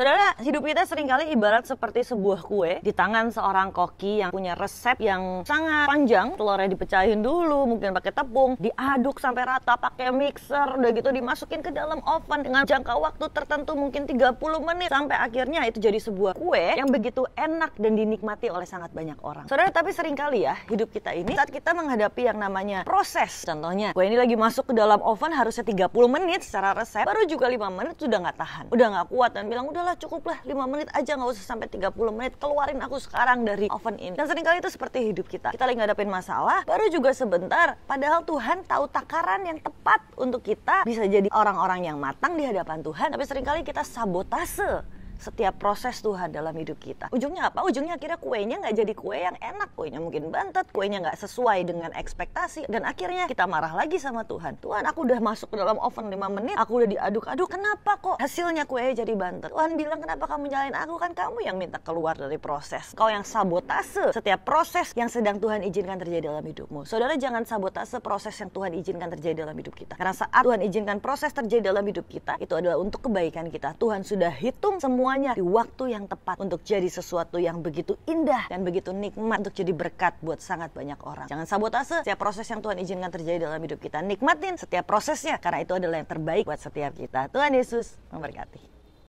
Saudara, hidup kita seringkali ibarat seperti sebuah kue di tangan seorang koki yang punya resep yang sangat panjang. Telurnya dipecahin dulu, mungkin pakai tepung, diaduk sampai rata pakai mixer, udah gitu dimasukin ke dalam oven dengan jangka waktu tertentu mungkin 30 menit sampai akhirnya itu jadi sebuah kue yang begitu enak dan dinikmati oleh sangat banyak orang. Saudara, tapi seringkali ya hidup kita ini saat kita menghadapi yang namanya proses. Contohnya, kue ini lagi masuk ke dalam oven harusnya 30 menit secara resep, baru juga 5 menit sudah nggak tahan. Udah nggak kuat dan bilang, udah udahlah cukuplah 5 menit aja nggak usah sampai 30 menit keluarin aku sekarang dari oven ini dan seringkali itu seperti hidup kita kita lagi ngadepin masalah baru juga sebentar padahal Tuhan tahu takaran yang tepat untuk kita bisa jadi orang-orang yang matang di hadapan Tuhan tapi seringkali kita sabotase setiap proses Tuhan dalam hidup kita. Ujungnya apa? Ujungnya akhirnya kuenya nggak jadi kue yang enak, kuenya mungkin bantet, kuenya nggak sesuai dengan ekspektasi, dan akhirnya kita marah lagi sama Tuhan. Tuhan, aku udah masuk ke dalam oven 5 menit, aku udah diaduk-aduk, kenapa kok hasilnya kue jadi bantet? Tuhan bilang, kenapa kamu nyalain aku? Kan kamu yang minta keluar dari proses. Kau yang sabotase setiap proses yang sedang Tuhan izinkan terjadi dalam hidupmu. Saudara jangan sabotase proses yang Tuhan izinkan terjadi dalam hidup kita. Karena saat Tuhan izinkan proses terjadi dalam hidup kita, itu adalah untuk kebaikan kita. Tuhan sudah hitung semua semuanya di waktu yang tepat untuk jadi sesuatu yang begitu indah dan begitu nikmat untuk jadi berkat buat sangat banyak orang. Jangan sabotase setiap proses yang Tuhan izinkan terjadi dalam hidup kita. Nikmatin setiap prosesnya karena itu adalah yang terbaik buat setiap kita. Tuhan Yesus memberkati.